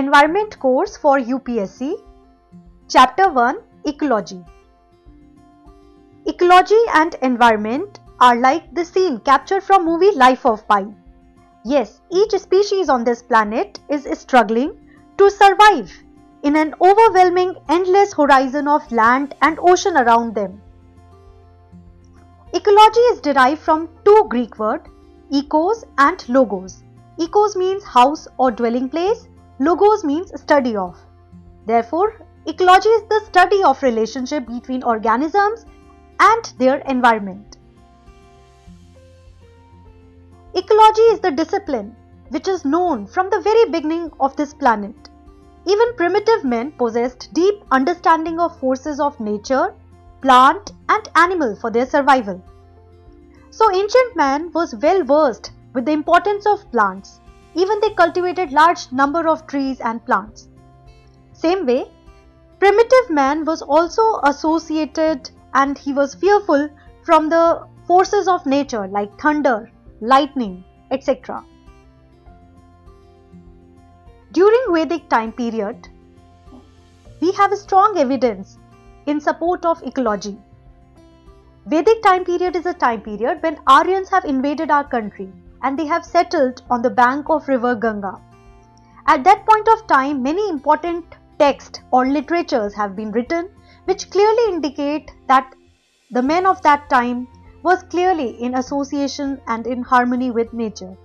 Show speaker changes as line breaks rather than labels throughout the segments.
Environment course for UPSC Chapter 1 Ecology Ecology and environment are like the scene captured from movie Life of Pi. Yes, each species on this planet is struggling to survive in an overwhelming endless horizon of land and ocean around them. Ecology is derived from two Greek words, ecos and logos. Ecos means house or dwelling place Logos means study of. Therefore, ecology is the study of relationship between organisms and their environment. Ecology is the discipline which is known from the very beginning of this planet. Even primitive men possessed deep understanding of forces of nature, plant and animal for their survival. So ancient man was well versed with the importance of plants even they cultivated large number of trees and plants. Same way, primitive man was also associated and he was fearful from the forces of nature like thunder, lightning, etc. During Vedic time period, we have strong evidence in support of ecology. Vedic time period is a time period when Aryans have invaded our country and they have settled on the bank of river Ganga. At that point of time, many important texts or literatures have been written which clearly indicate that the men of that time was clearly in association and in harmony with nature.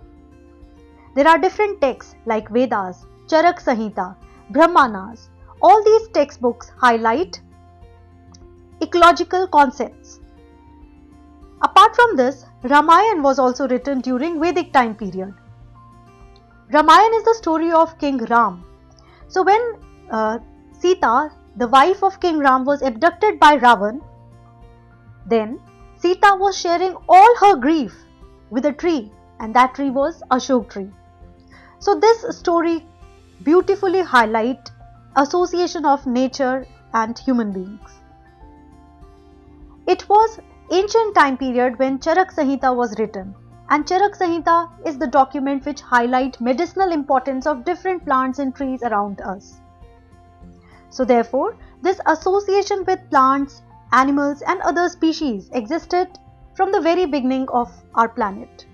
There are different texts like Vedas, Charak Sahita, Brahmanas. All these textbooks highlight ecological concepts. Apart from this, Ramayana was also written during Vedic time period. Ramayana is the story of King Ram. So when uh, Sita, the wife of King Ram, was abducted by Ravan, then Sita was sharing all her grief with a tree and that tree was Ashok tree. So this story beautifully highlight association of nature and human beings. It was ancient time period when Charak Sahita was written. And Charak Sahita is the document which highlight medicinal importance of different plants and trees around us. So therefore, this association with plants, animals and other species existed from the very beginning of our planet.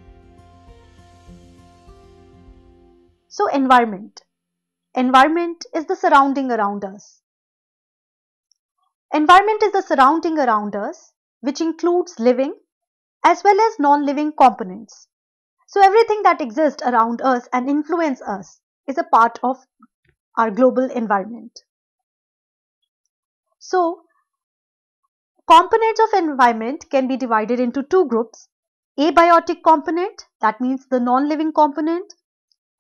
So environment. Environment is the surrounding around us. Environment is the surrounding around us which includes living as well as non living components. So, everything that exists around us and influences us is a part of our global environment. So, components of environment can be divided into two groups abiotic component, that means the non living component,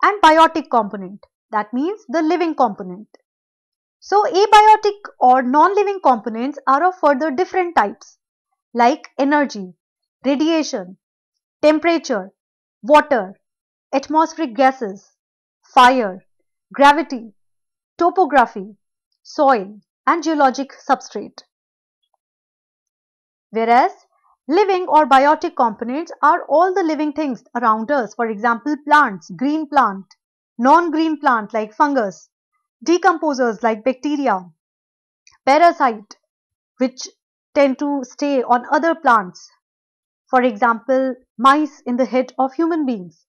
and biotic component, that means the living component. So, abiotic or non living components are of further different types like energy, radiation, temperature, water, atmospheric gases, fire, gravity, topography, soil, and geologic substrate. Whereas living or biotic components are all the living things around us, for example, plants, green plant, non-green plant like fungus, decomposers like bacteria, parasite, which tend to stay on other plants. For example, mice in the head of human beings.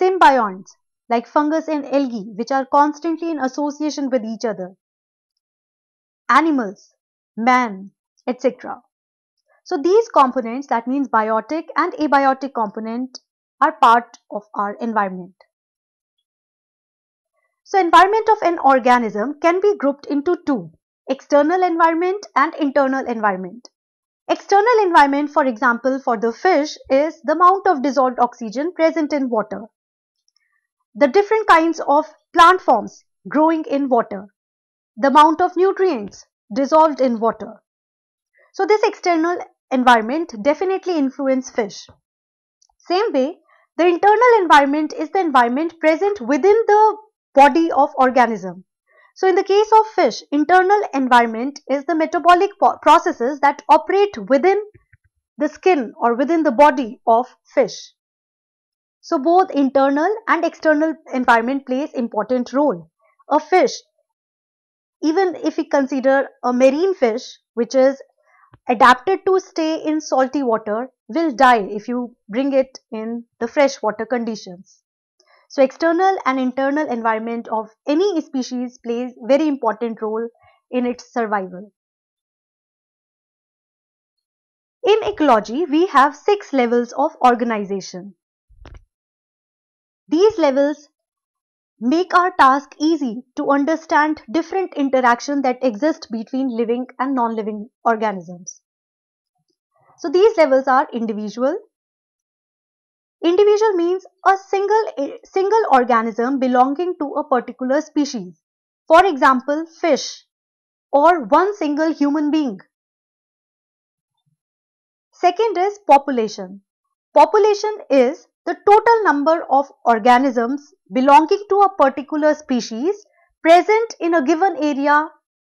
Symbionts like fungus and algae which are constantly in association with each other. Animals, man, etc. So these components that means biotic and abiotic component are part of our environment. So environment of an organism can be grouped into two external environment and internal environment. External environment, for example, for the fish is the amount of dissolved oxygen present in water. The different kinds of plant forms growing in water. The amount of nutrients dissolved in water. So this external environment definitely influence fish. Same way, the internal environment is the environment present within the body of organism. So in the case of fish, internal environment is the metabolic processes that operate within the skin or within the body of fish. So both internal and external environment plays important role. A fish, even if we consider a marine fish, which is adapted to stay in salty water, will die if you bring it in the fresh water conditions. So external and internal environment of any species plays very important role in its survival. In ecology, we have six levels of organization. These levels make our task easy to understand different interaction that exist between living and non-living organisms. So these levels are individual, Individual means a single, a single organism belonging to a particular species. For example, fish or one single human being. Second is population. Population is the total number of organisms belonging to a particular species present in a given area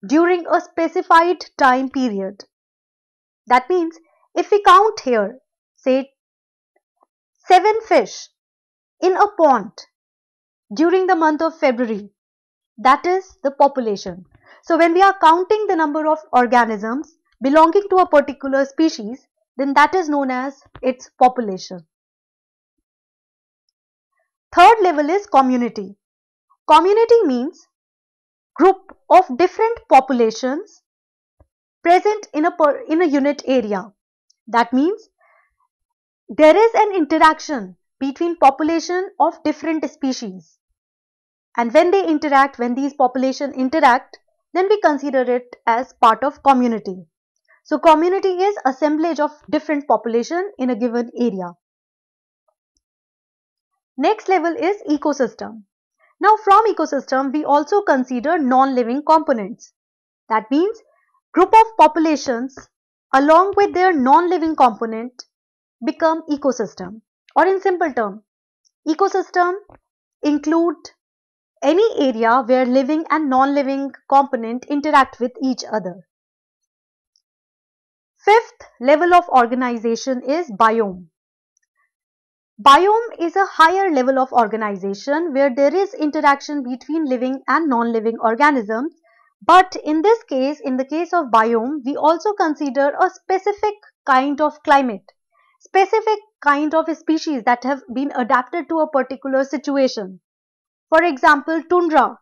during a specified time period. That means if we count here say seven fish in a pond during the month of February. That is the population. So when we are counting the number of organisms belonging to a particular species, then that is known as its population. Third level is community. Community means group of different populations present in a, per, in a unit area. That means there is an interaction between population of different species. And when they interact, when these population interact, then we consider it as part of community. So community is assemblage of different population in a given area. Next level is ecosystem. Now from ecosystem, we also consider non-living components. That means group of populations along with their non-living component become ecosystem or in simple term ecosystem include any area where living and non-living component interact with each other fifth level of organization is biome biome is a higher level of organization where there is interaction between living and non-living organisms but in this case in the case of biome we also consider a specific kind of climate specific kind of species that have been adapted to a particular situation. For example, tundra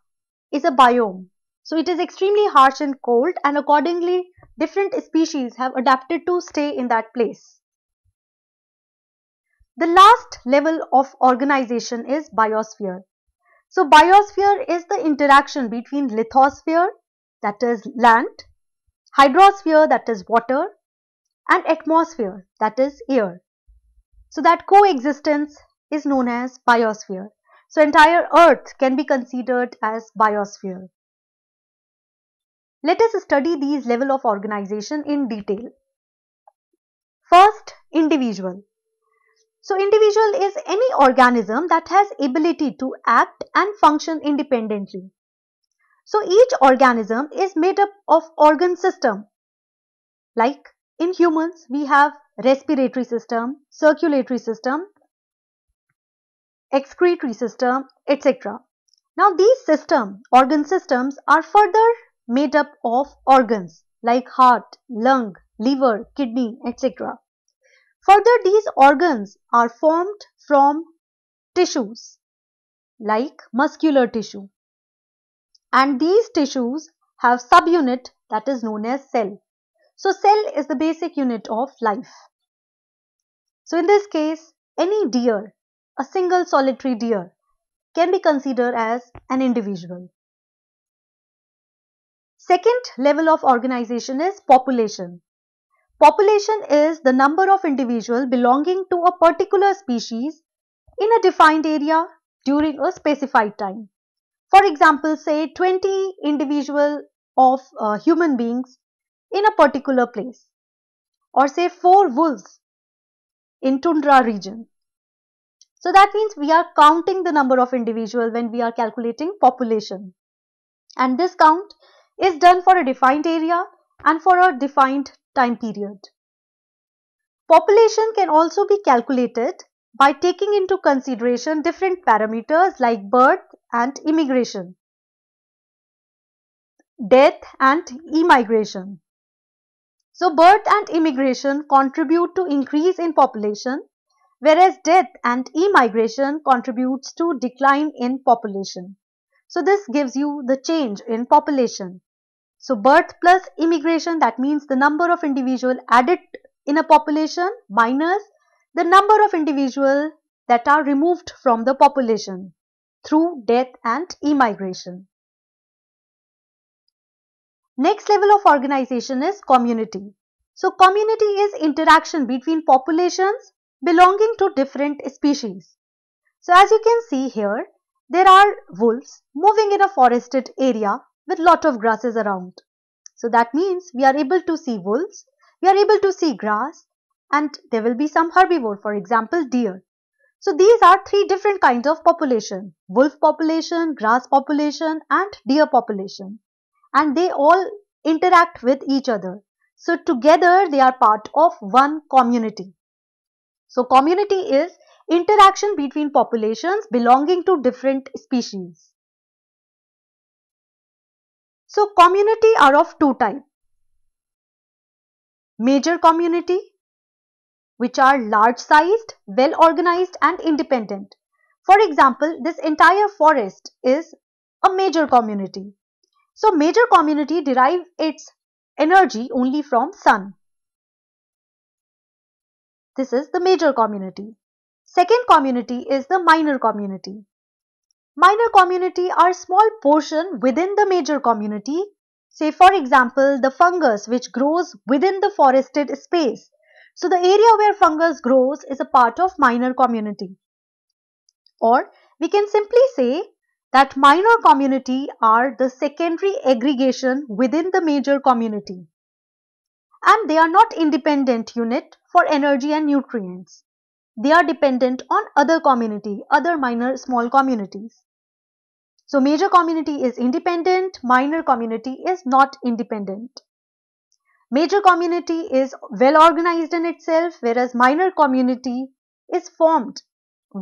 is a biome. So it is extremely harsh and cold and accordingly different species have adapted to stay in that place. The last level of organization is biosphere. So biosphere is the interaction between lithosphere that is land, hydrosphere that is water and atmosphere that is air. So that coexistence is known as biosphere. So entire earth can be considered as biosphere. Let us study these level of organization in detail. First, individual. So individual is any organism that has ability to act and function independently. So each organism is made up of organ system like in humans, we have respiratory system, circulatory system, excretory system, etc. Now these system, organ systems are further made up of organs like heart, lung, liver, kidney, etc. Further, these organs are formed from tissues like muscular tissue and these tissues have subunit that is known as cell. So cell is the basic unit of life. So in this case, any deer, a single solitary deer, can be considered as an individual. Second level of organization is population. Population is the number of individuals belonging to a particular species in a defined area during a specified time. For example, say 20 individual of uh, human beings in a particular place or say four wolves in tundra region. So that means we are counting the number of individual when we are calculating population. And this count is done for a defined area and for a defined time period. Population can also be calculated by taking into consideration different parameters like birth and immigration, death and emigration. So birth and immigration contribute to increase in population, whereas death and emigration contributes to decline in population. So this gives you the change in population. So birth plus immigration that means the number of individual added in a population minus the number of individual that are removed from the population through death and emigration. Next level of organization is community. So community is interaction between populations belonging to different species. So as you can see here, there are wolves moving in a forested area with lot of grasses around. So that means we are able to see wolves, we are able to see grass and there will be some herbivore for example deer. So these are three different kinds of population, wolf population, grass population and deer population and they all interact with each other. So together they are part of one community. So community is interaction between populations belonging to different species. So community are of two types. Major community which are large sized, well organized and independent. For example, this entire forest is a major community so major community derive its energy only from sun. This is the major community. Second community is the minor community. Minor community are small portion within the major community. Say for example, the fungus which grows within the forested space. So the area where fungus grows is a part of minor community. Or we can simply say that minor community are the secondary aggregation within the major community and they are not independent unit for energy and nutrients. They are dependent on other community, other minor small communities. So major community is independent, minor community is not independent. Major community is well organized in itself whereas minor community is formed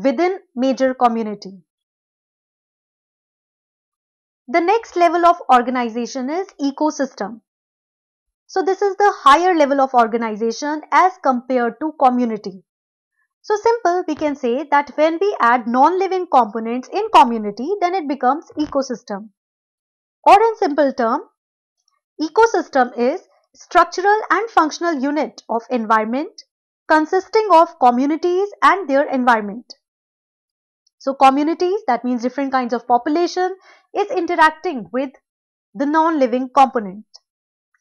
within major community. The next level of organization is ecosystem. So this is the higher level of organization as compared to community. So simple, we can say that when we add non-living components in community, then it becomes ecosystem. Or in simple term, ecosystem is structural and functional unit of environment consisting of communities and their environment. So communities, that means different kinds of population, is interacting with the non-living component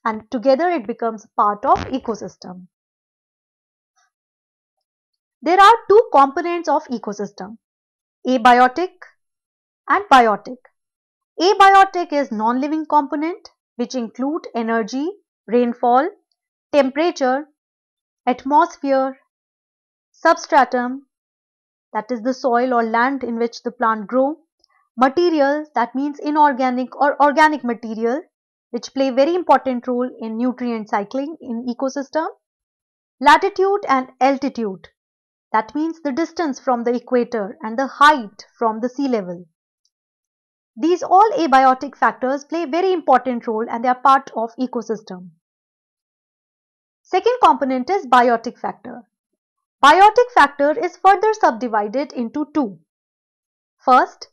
and together it becomes part of ecosystem. There are two components of ecosystem, abiotic and biotic. Abiotic is non-living component which include energy, rainfall, temperature, atmosphere, substratum that is the soil or land in which the plant grow material that means inorganic or organic material which play very important role in nutrient cycling in ecosystem. Latitude and altitude that means the distance from the equator and the height from the sea level. These all abiotic factors play very important role and they are part of ecosystem. Second component is biotic factor. Biotic factor is further subdivided into two. First,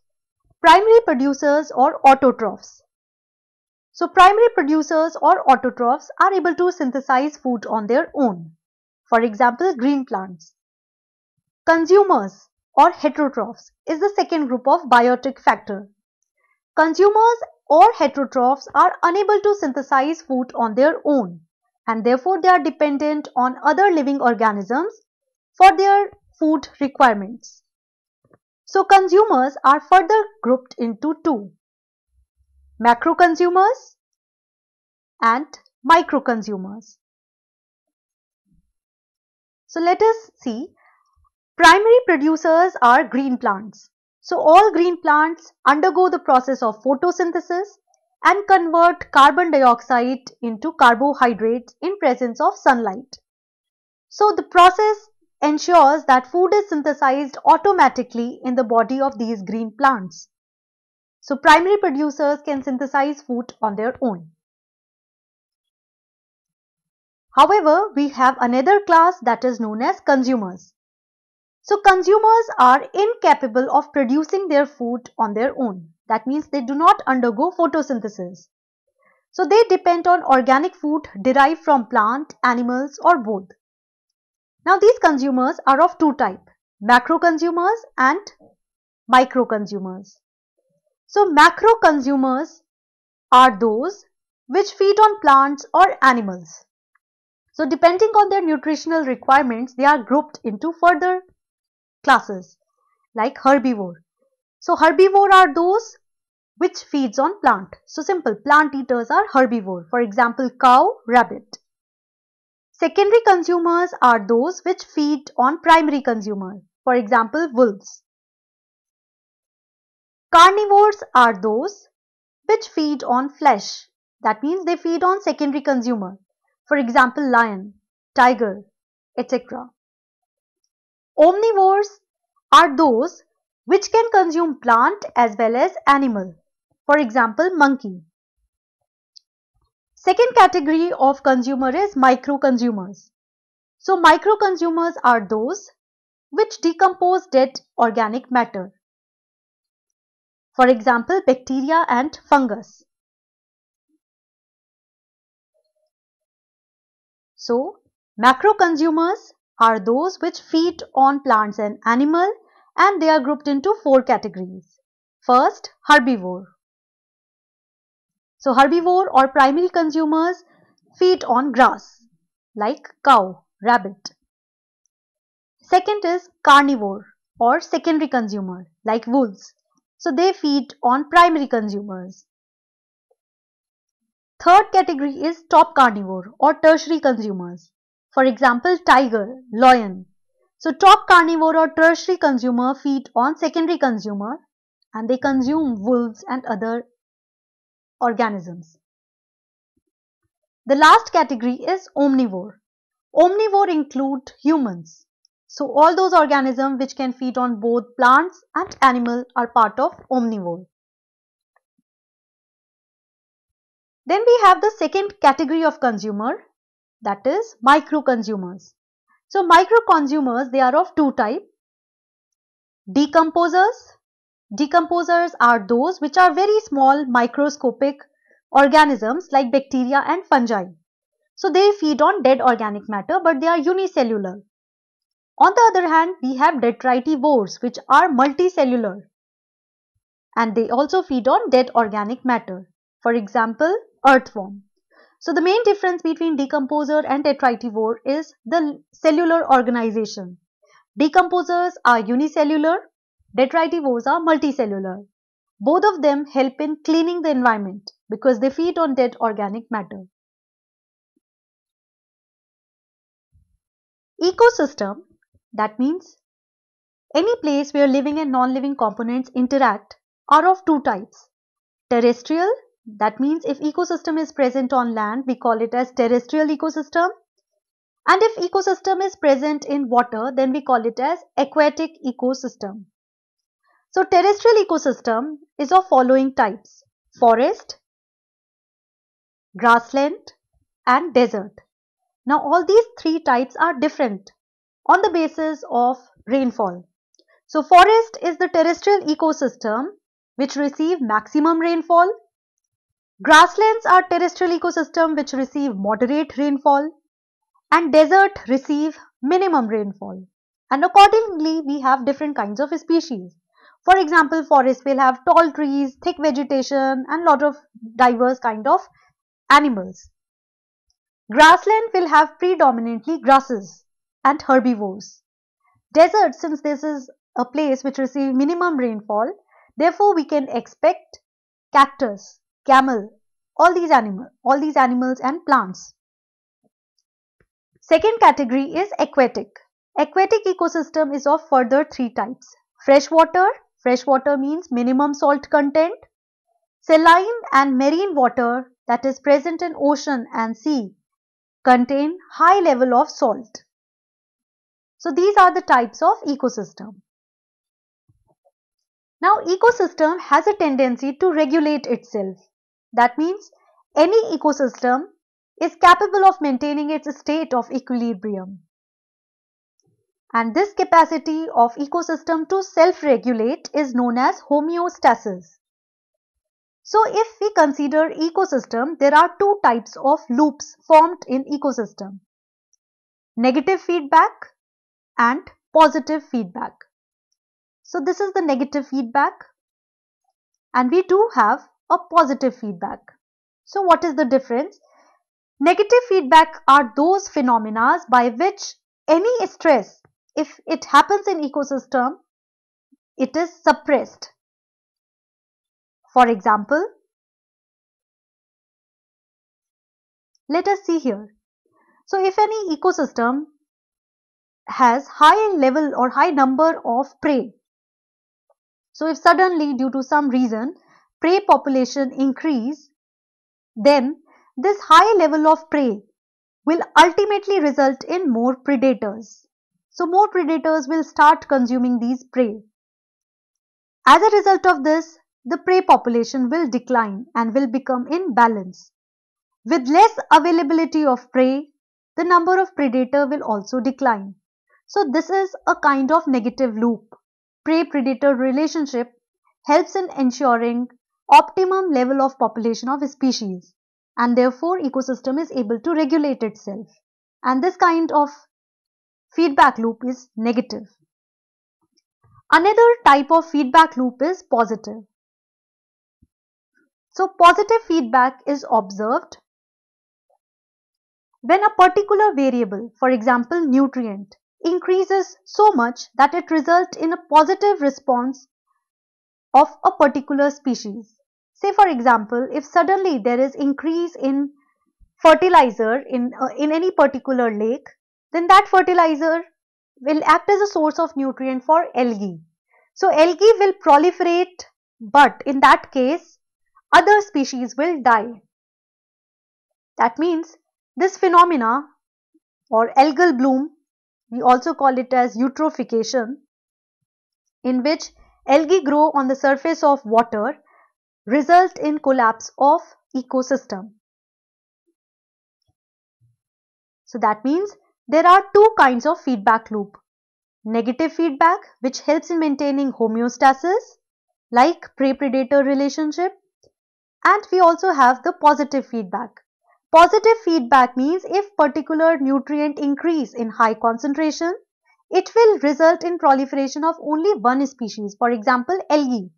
primary producers or autotrophs. So primary producers or autotrophs are able to synthesize food on their own. For example, green plants. Consumers or heterotrophs is the second group of biotic factor. Consumers or heterotrophs are unable to synthesize food on their own and therefore they are dependent on other living organisms for their food requirements. So consumers are further grouped into two, macro consumers and micro consumers. So let us see primary producers are green plants. So all green plants undergo the process of photosynthesis and convert carbon dioxide into carbohydrates in presence of sunlight. So the process ensures that food is synthesized automatically in the body of these green plants. So primary producers can synthesize food on their own. However, we have another class that is known as consumers. So consumers are incapable of producing their food on their own. That means they do not undergo photosynthesis. So they depend on organic food derived from plant, animals or both. Now these consumers are of two type, macro consumers and micro consumers. So macro consumers are those which feed on plants or animals. So depending on their nutritional requirements, they are grouped into further classes like herbivore. So herbivore are those which feeds on plant. So simple plant eaters are herbivore. For example, cow, rabbit. Secondary consumers are those which feed on primary consumers, for example, wolves. Carnivores are those which feed on flesh, that means they feed on secondary consumer, for example, lion, tiger, etc. Omnivores are those which can consume plant as well as animal, for example, monkey. Second category of consumer is micro consumers. So micro consumers are those which decompose dead organic matter. For example, bacteria and fungus. So macro consumers are those which feed on plants and animal and they are grouped into four categories. First, herbivore. So herbivore or primary consumers feed on grass like cow, rabbit. Second is carnivore or secondary consumer like wolves. So they feed on primary consumers. Third category is top carnivore or tertiary consumers. For example, tiger, lion. So top carnivore or tertiary consumer feed on secondary consumer and they consume wolves and other organisms. The last category is omnivore. Omnivore include humans. So all those organisms which can feed on both plants and animal are part of omnivore. Then we have the second category of consumer that is micro consumers. So micro consumers they are of two type decomposers Decomposers are those which are very small microscopic organisms like bacteria and fungi. So they feed on dead organic matter but they are unicellular. On the other hand, we have detritivores which are multicellular and they also feed on dead organic matter. For example, earthworm. So the main difference between decomposer and detritivore is the cellular organization. Decomposers are unicellular Detritivores are multicellular. Both of them help in cleaning the environment because they feed on dead organic matter. Ecosystem, that means any place where living and non-living components interact are of two types. Terrestrial, that means if ecosystem is present on land, we call it as terrestrial ecosystem. And if ecosystem is present in water, then we call it as aquatic ecosystem. So terrestrial ecosystem is of following types forest, grassland and desert. Now all these three types are different on the basis of rainfall. So forest is the terrestrial ecosystem which receive maximum rainfall. Grasslands are terrestrial ecosystem which receive moderate rainfall and desert receive minimum rainfall. And accordingly we have different kinds of species. For example, forests will have tall trees, thick vegetation and lot of diverse kind of animals. Grassland will have predominantly grasses and herbivores. Desert, since this is a place which receive minimum rainfall, therefore we can expect cactus, camel, all these animal, all these animals and plants. Second category is aquatic. Aquatic ecosystem is of further three types, freshwater, Fresh water means minimum salt content. Saline and marine water that is present in ocean and sea contain high level of salt. So these are the types of ecosystem. Now ecosystem has a tendency to regulate itself. That means any ecosystem is capable of maintaining its state of equilibrium and this capacity of ecosystem to self-regulate is known as homeostasis. So if we consider ecosystem, there are two types of loops formed in ecosystem. Negative feedback and positive feedback. So this is the negative feedback and we do have a positive feedback. So what is the difference? Negative feedback are those phenomena by which any stress if it happens in ecosystem it is suppressed for example let us see here so if any ecosystem has high level or high number of prey so if suddenly due to some reason prey population increase then this high level of prey will ultimately result in more predators so more predators will start consuming these prey. As a result of this, the prey population will decline and will become in balance. With less availability of prey, the number of predator will also decline. So this is a kind of negative loop. Prey-predator relationship helps in ensuring optimum level of population of species and therefore ecosystem is able to regulate itself. And this kind of feedback loop is negative. Another type of feedback loop is positive. So positive feedback is observed when a particular variable, for example nutrient, increases so much that it results in a positive response of a particular species. Say for example, if suddenly there is increase in fertilizer in, uh, in any particular lake, then that fertilizer will act as a source of nutrient for algae. So algae will proliferate but in that case other species will die. That means this phenomena or algal bloom we also call it as eutrophication in which algae grow on the surface of water result in collapse of ecosystem. So that means there are two kinds of feedback loop. Negative feedback which helps in maintaining homeostasis like prey-predator relationship and we also have the positive feedback. Positive feedback means if particular nutrient increase in high concentration, it will result in proliferation of only one species, for example algae.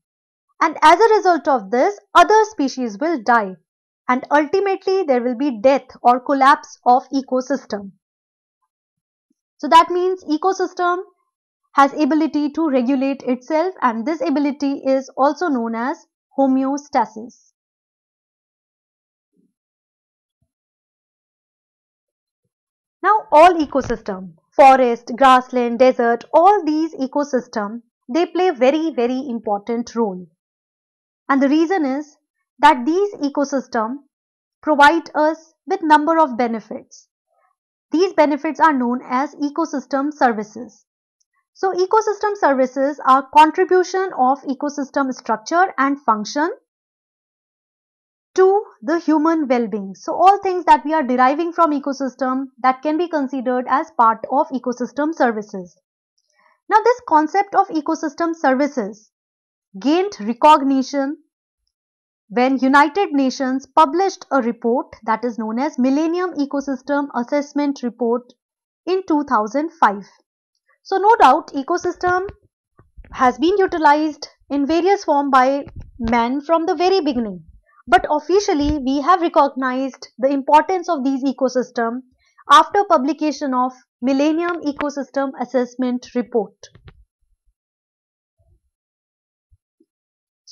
And as a result of this, other species will die and ultimately there will be death or collapse of ecosystem. So that means ecosystem has ability to regulate itself and this ability is also known as homeostasis. Now all ecosystem, forest, grassland, desert, all these ecosystem, they play very very important role. And the reason is that these ecosystem provide us with number of benefits. These benefits are known as ecosystem services. So ecosystem services are contribution of ecosystem structure and function to the human well-being. So all things that we are deriving from ecosystem that can be considered as part of ecosystem services. Now this concept of ecosystem services gained recognition when United Nations published a report that is known as Millennium Ecosystem Assessment Report in 2005. So no doubt ecosystem has been utilized in various form by man from the very beginning. But officially we have recognized the importance of these ecosystem after publication of Millennium Ecosystem Assessment Report.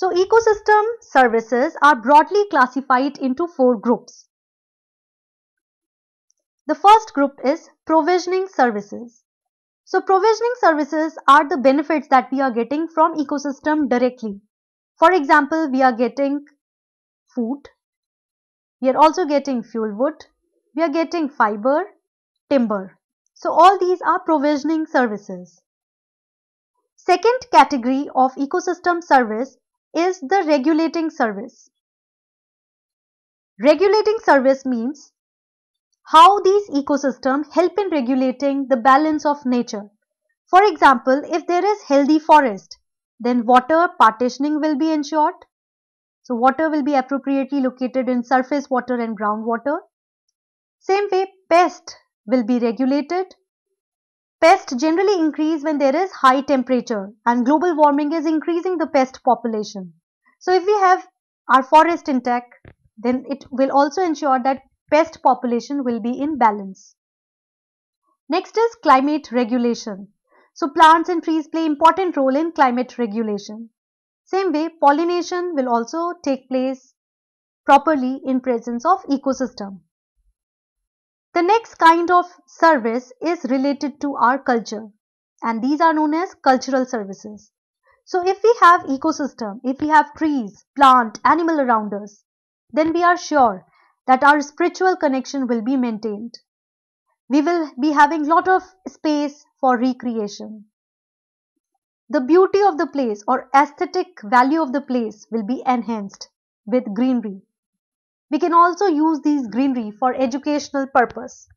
So ecosystem services are broadly classified into four groups. The first group is provisioning services. So provisioning services are the benefits that we are getting from ecosystem directly. For example, we are getting food, we are also getting fuel wood, we are getting fiber, timber. So all these are provisioning services. Second category of ecosystem service is the regulating service. Regulating service means how these ecosystems help in regulating the balance of nature. For example, if there is healthy forest, then water partitioning will be ensured. So water will be appropriately located in surface water and groundwater. Same way, pest will be regulated Pests generally increase when there is high temperature and global warming is increasing the pest population. So if we have our forest intact, then it will also ensure that pest population will be in balance. Next is climate regulation. So plants and trees play important role in climate regulation. Same way pollination will also take place properly in presence of ecosystem. The next kind of service is related to our culture and these are known as cultural services. So if we have ecosystem, if we have trees, plant, animal around us, then we are sure that our spiritual connection will be maintained. We will be having lot of space for recreation. The beauty of the place or aesthetic value of the place will be enhanced with greenery. We can also use these greenery for educational purpose.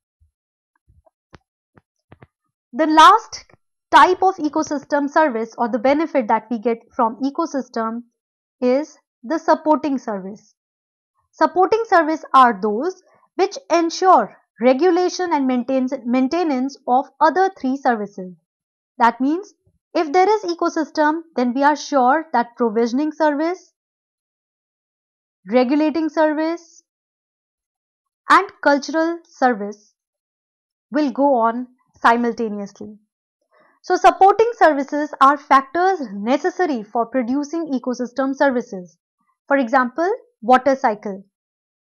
The last type of ecosystem service or the benefit that we get from ecosystem is the supporting service. Supporting service are those which ensure regulation and maintenance of other three services. That means if there is ecosystem, then we are sure that provisioning service, regulating service and cultural service will go on simultaneously. So supporting services are factors necessary for producing ecosystem services. For example, water cycle.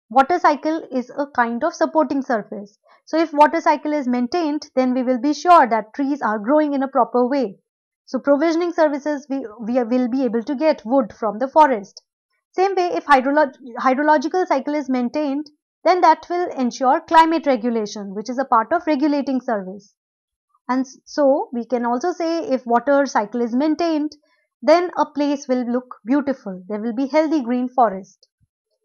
Water cycle is a kind of supporting surface. So if water cycle is maintained, then we will be sure that trees are growing in a proper way. So provisioning services, we, we will be able to get wood from the forest. Same way, if hydrological cycle is maintained, then that will ensure climate regulation, which is a part of regulating service. And so we can also say if water cycle is maintained, then a place will look beautiful. There will be healthy green forest.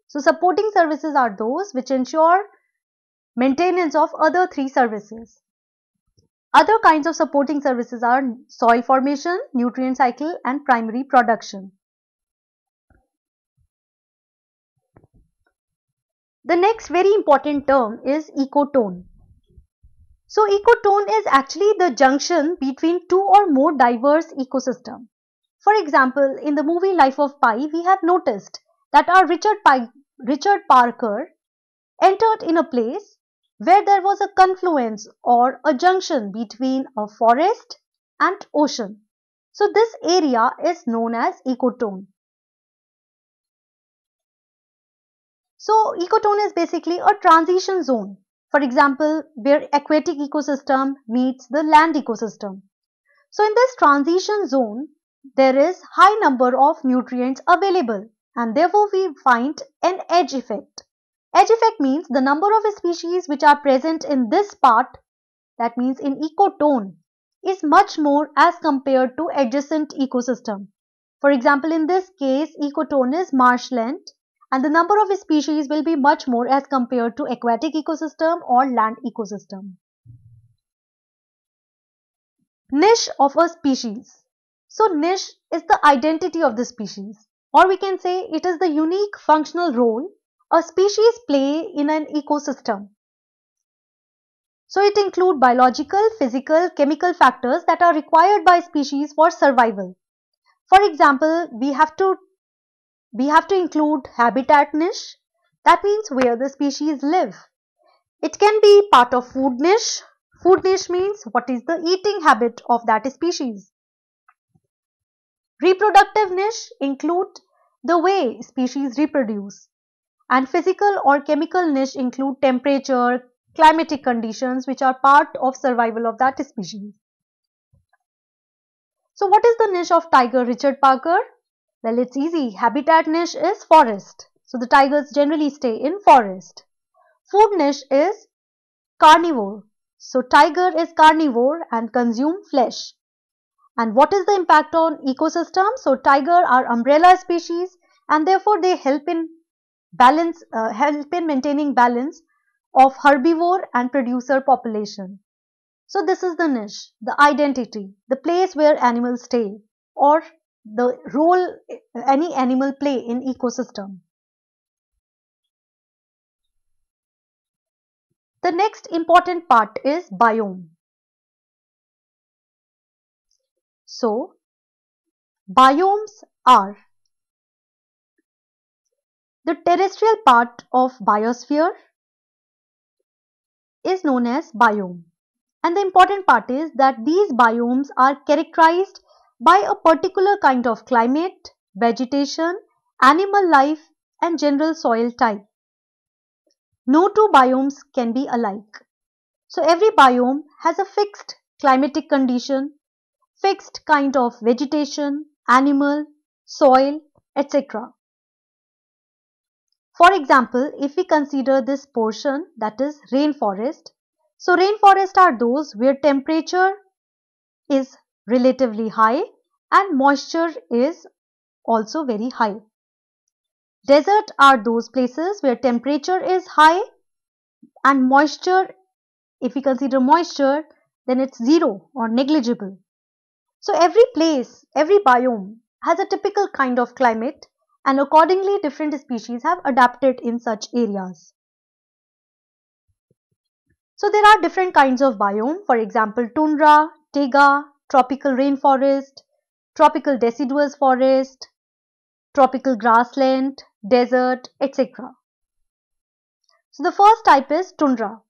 So supporting services are those which ensure maintenance of other three services. Other kinds of supporting services are soil formation, nutrient cycle and primary production. The next very important term is ecotone. So ecotone is actually the junction between two or more diverse ecosystem. For example, in the movie Life of Pi, we have noticed that our Richard, Pi Richard Parker entered in a place where there was a confluence or a junction between a forest and ocean. So this area is known as ecotone. So ecotone is basically a transition zone. For example, where aquatic ecosystem meets the land ecosystem. So in this transition zone, there is high number of nutrients available and therefore we find an edge effect. Edge effect means the number of species which are present in this part that means in ecotone is much more as compared to adjacent ecosystem. For example, in this case, ecotone is marshland and the number of species will be much more as compared to aquatic ecosystem or land ecosystem. Niche of a species. So niche is the identity of the species or we can say it is the unique functional role a species play in an ecosystem. So it includes biological, physical, chemical factors that are required by species for survival. For example, we have to we have to include habitat niche. That means where the species live. It can be part of food niche. Food niche means what is the eating habit of that species. Reproductive niche include the way species reproduce. And physical or chemical niche include temperature, climatic conditions which are part of survival of that species. So what is the niche of tiger Richard Parker? Well, it's easy. Habitat niche is forest. So the tigers generally stay in forest. Food niche is carnivore. So tiger is carnivore and consume flesh. And what is the impact on ecosystem? So tiger are umbrella species and therefore they help in balance, uh, help in maintaining balance of herbivore and producer population. So this is the niche, the identity, the place where animals stay or the role any animal play in ecosystem. The next important part is biome. So, biomes are the terrestrial part of biosphere is known as biome and the important part is that these biomes are characterized by a particular kind of climate, vegetation, animal life and general soil type. No two biomes can be alike. So every biome has a fixed climatic condition, fixed kind of vegetation, animal, soil, etc. For example, if we consider this portion that is rainforest, so rainforest are those where temperature is relatively high and moisture is also very high. Desert are those places where temperature is high and moisture, if we consider moisture, then it's zero or negligible. So every place, every biome has a typical kind of climate and accordingly different species have adapted in such areas. So there are different kinds of biome, for example tundra, tega tropical rainforest, tropical deciduous forest, tropical grassland, desert, etc. So the first type is tundra.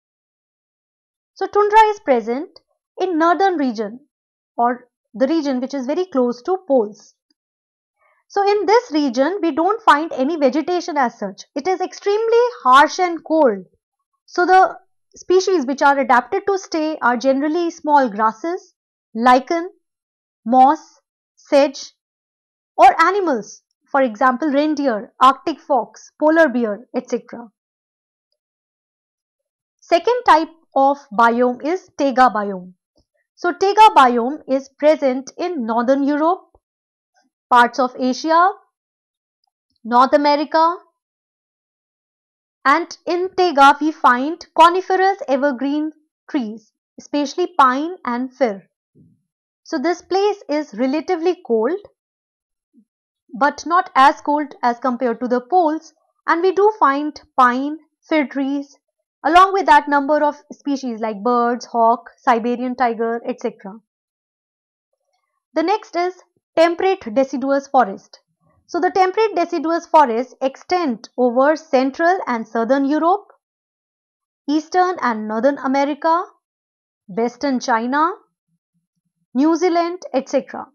So tundra is present in northern region or the region which is very close to poles. So in this region we don't find any vegetation as such. It is extremely harsh and cold. So the species which are adapted to stay are generally small grasses, lichen, moss, sedge, or animals, for example, reindeer, arctic fox, polar bear, etc. Second type of biome is taiga biome. So taiga biome is present in northern Europe, parts of Asia, North America, and in taiga we find coniferous evergreen trees, especially pine and fir. So this place is relatively cold but not as cold as compared to the poles and we do find pine, fir trees along with that number of species like birds, hawk, Siberian tiger etc. The next is temperate deciduous forest. So the temperate deciduous forest extend over central and southern Europe, eastern and northern America, western China New Zealand, etc.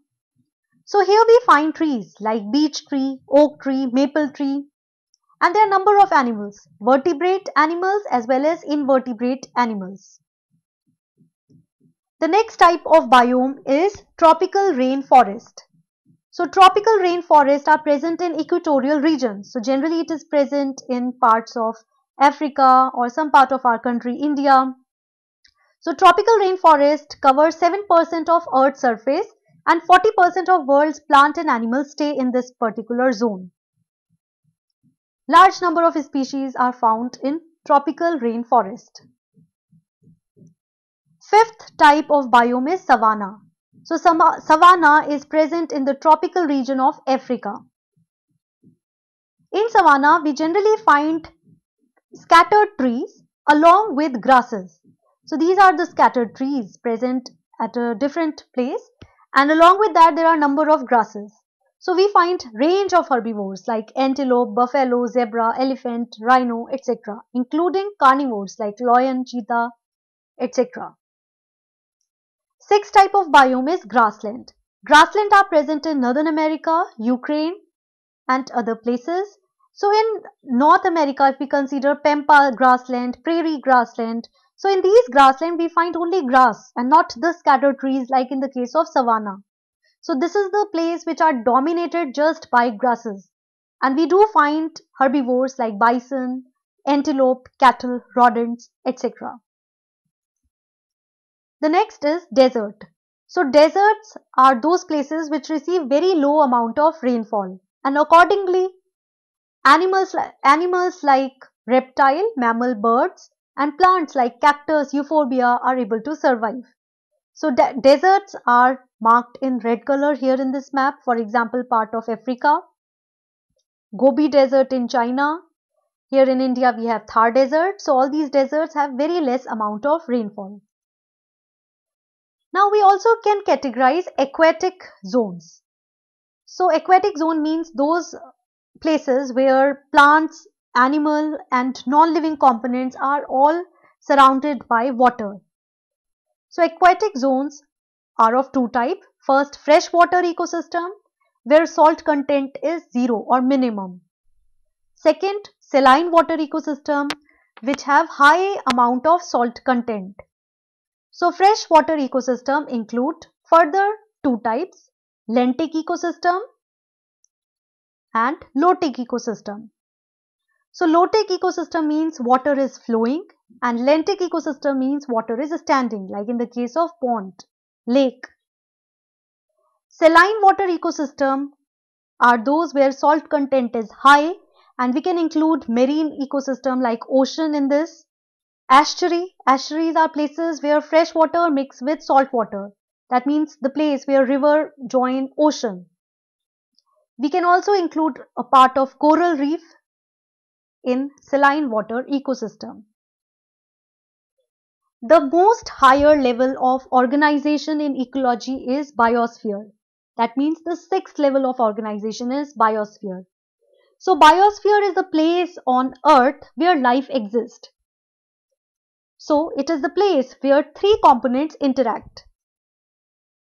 So here we find trees like beech tree, oak tree, maple tree, and there are number of animals, vertebrate animals as well as invertebrate animals. The next type of biome is tropical rainforest. So tropical rainforest are present in equatorial regions. So generally it is present in parts of Africa or some part of our country India so tropical rainforest covers 7% of Earth's surface and 40% of world's plant and animals stay in this particular zone. Large number of species are found in tropical rainforest. Fifth type of biome is savanna. So savanna is present in the tropical region of Africa. In savanna, we generally find scattered trees along with grasses. So these are the scattered trees present at a different place and along with that there are number of grasses. So we find range of herbivores like antelope, buffalo, zebra, elephant, rhino, etc. including carnivores like lion, cheetah, etc. Sixth type of biome is grassland. Grassland are present in Northern America, Ukraine and other places. So in North America if we consider pampa grassland, prairie grassland, so in these grassland we find only grass and not the scattered trees like in the case of savanna. So this is the place which are dominated just by grasses. And we do find herbivores like bison, antelope, cattle, rodents, etc. The next is desert. So deserts are those places which receive very low amount of rainfall and accordingly animals, animals like reptile, mammal, birds and plants like cactus, euphorbia are able to survive. So de deserts are marked in red color here in this map, for example, part of Africa, Gobi Desert in China. Here in India, we have Thar Desert. So all these deserts have very less amount of rainfall. Now we also can categorize aquatic zones. So aquatic zone means those places where plants animal and non-living components are all surrounded by water. So aquatic zones are of two type. First freshwater ecosystem where salt content is zero or minimum. Second saline water ecosystem which have high amount of salt content. So freshwater ecosystem include further two types lentic ecosystem and lotic ecosystem. So low-tech ecosystem means water is flowing and lentic ecosystem means water is standing like in the case of pond, lake. Saline water ecosystem are those where salt content is high and we can include marine ecosystem like ocean in this. Estuary, estuaries are places where fresh water mix with salt water. That means the place where river join ocean. We can also include a part of coral reef in saline water ecosystem. The most higher level of organization in ecology is biosphere. That means the sixth level of organization is biosphere. So biosphere is the place on earth where life exists. So it is the place where three components interact.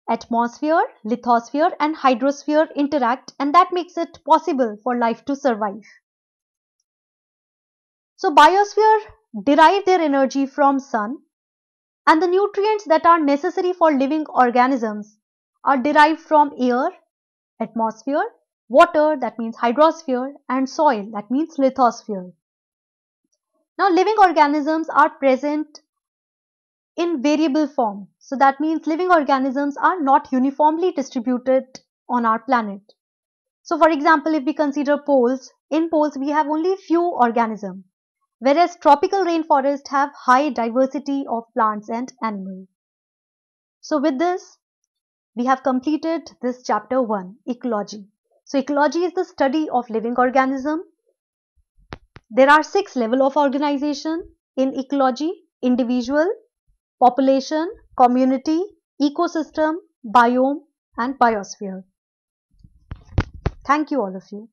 Atmosphere, lithosphere and hydrosphere interact and that makes it possible for life to survive. So biosphere derive their energy from sun and the nutrients that are necessary for living organisms are derived from air, atmosphere, water that means hydrosphere and soil that means lithosphere. Now living organisms are present in variable form. So that means living organisms are not uniformly distributed on our planet. So for example, if we consider poles, in poles we have only few organisms whereas tropical rainforests have high diversity of plants and animals. So with this, we have completed this chapter 1, ecology. So ecology is the study of living organism. There are six level of organization in ecology, individual, population, community, ecosystem, biome and biosphere. Thank you all of you.